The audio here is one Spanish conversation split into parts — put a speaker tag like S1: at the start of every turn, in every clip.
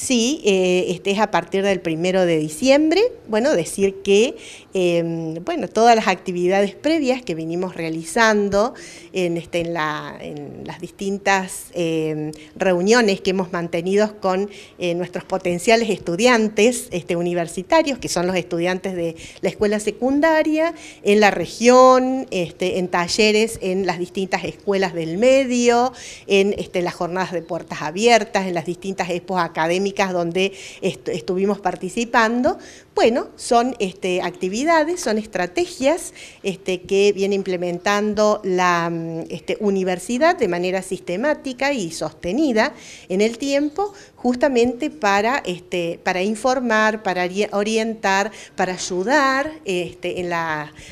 S1: Sí, eh, este es a partir del primero de diciembre, bueno, decir que em, bueno, todas las actividades previas que vinimos realizando en, este, en, las distintas em, reuniones que hemos mantenido con eh, nuestros potenciales estudiantes este, universitarios, que son los estudiantes de la escuela secundaria, en la región, este, en talleres en las distintas escuelas del medio, en este, las jornadas de puertas abiertas, en las distintas expos académicas donde estuvimos participando, bueno, son este, actividades, son estrategias este, que viene implementando la este, universidad de manera sistemática y sostenida en el tiempo, justamente para, este, informar, para orientar, para ayudar en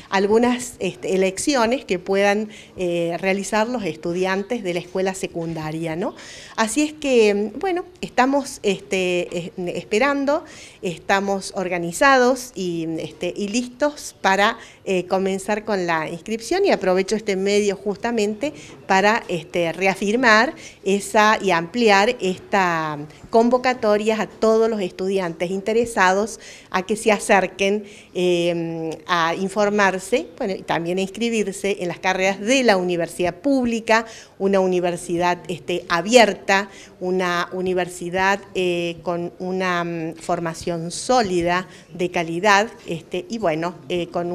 S1: algunas elecciones que puedan eh, realizar los estudiantes de la escuela secundaria. ¿no? Así es que, bueno, estamos esperando, estamos organizando este, y, listos para eh, comenzar con la inscripción y aprovecho este medio justamente para este, reafirmar esa y ampliar esta convocatoria a todos los estudiantes interesados a que se acerquen em, a informarse bueno, y también a inscribirse en las carreras de la universidad pública, una universidad este, abierta, una universidad eh, con una mm, formación sólida de calidad este, y bueno, eh, con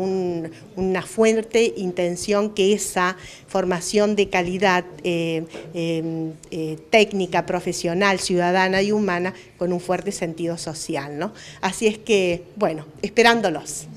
S1: una fuerte intención que esa formación de calidad eh, em, eh, técnica, profesional, ciudadana y humana con un fuerte sentido social. ¿no? Así es que, bueno, esperándolos.